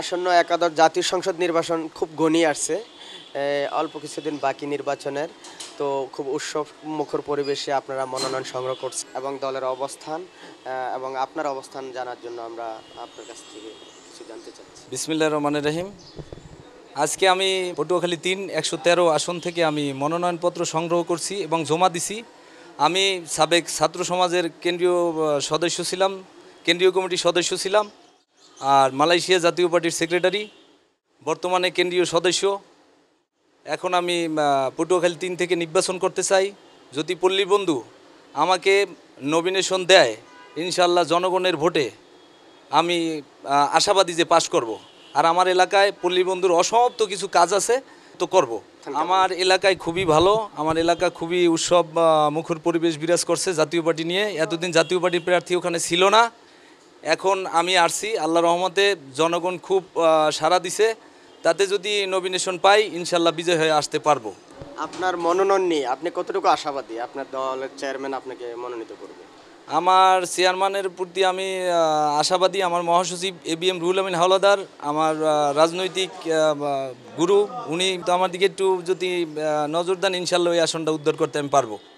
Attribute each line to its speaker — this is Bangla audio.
Speaker 1: আসন্ন একাদশ জাতীয় সংসদ নির্বাচন খুব ঘনিয়ে আসছে অল্প কিছুদিন বাকি নির্বাচনের তো খুব উৎসব মুখর পরিবেশে আপনারা মনোনয়ন সংগ্রহ করছেন এবং দলের অবস্থান এবং আপনার অবস্থান জানার জন্য আমরা আপনার কাছ থেকে
Speaker 2: কিছু জানতে চাচ্ছি বিসমিল্লা রহমান রহিম আজকে আমি পটুয়াখালী তিন একশো তেরো আসন থেকে আমি মনোনয়নপত্র সংগ্রহ করছি এবং জমা দিছি আমি সাবেক ছাত্র সমাজের কেন্দ্রীয় সদস্য ছিলাম কেন্দ্রীয় কমিটির সদস্য ছিলাম আর মালয়েশিয়া জাতীয় পার্টির সেক্রেটারি বর্তমানে কেন্দ্রীয় সদস্য এখন আমি পটুয়াখালী তিন থেকে নির্বাচন করতে চাই যদি পল্লী বন্ধু আমাকে নমিনেশন দেয় ইনশাল্লাহ জনগণের ভোটে আমি আশাবাদী যে পাশ করব। আর আমার এলাকায় পল্লী বন্ধুর অসমাপ্ত কিছু কাজ আছে তো করব। আমার এলাকায় খুবই ভালো আমার এলাকা খুবই উৎসব মুখর পরিবেশ বিরাজ করছে জাতীয় পার্টি নিয়ে এতদিন জাতীয় পার্টির প্রার্থী ওখানে ছিল না এখন আমি আসছি আল্লাহ রহমতে জনগণ খুব সাড়া দিছে তাতে যদি নমিনেশন পাই ইনশাল্লাহ বিজয় হয়ে আসতে পারবো
Speaker 3: আপনার মনোনয়ন নিয়ে আপনি কতটুকু আশাবাদী আপনার দলের চেয়ারম্যান আপনাকে মনোনীত করবে
Speaker 2: আমার চেয়ারম্যানের প্রতি আমি আশাবাদী আমার মহাসচিব A B M Ruhul Amin Howlader আমার রাজনৈতিক গুরু উনি তো আমার দিকে একটু যদি নজর দেন ইনশাল্লাহ এই আসনটা উদ্ধার করতে আমি পারবো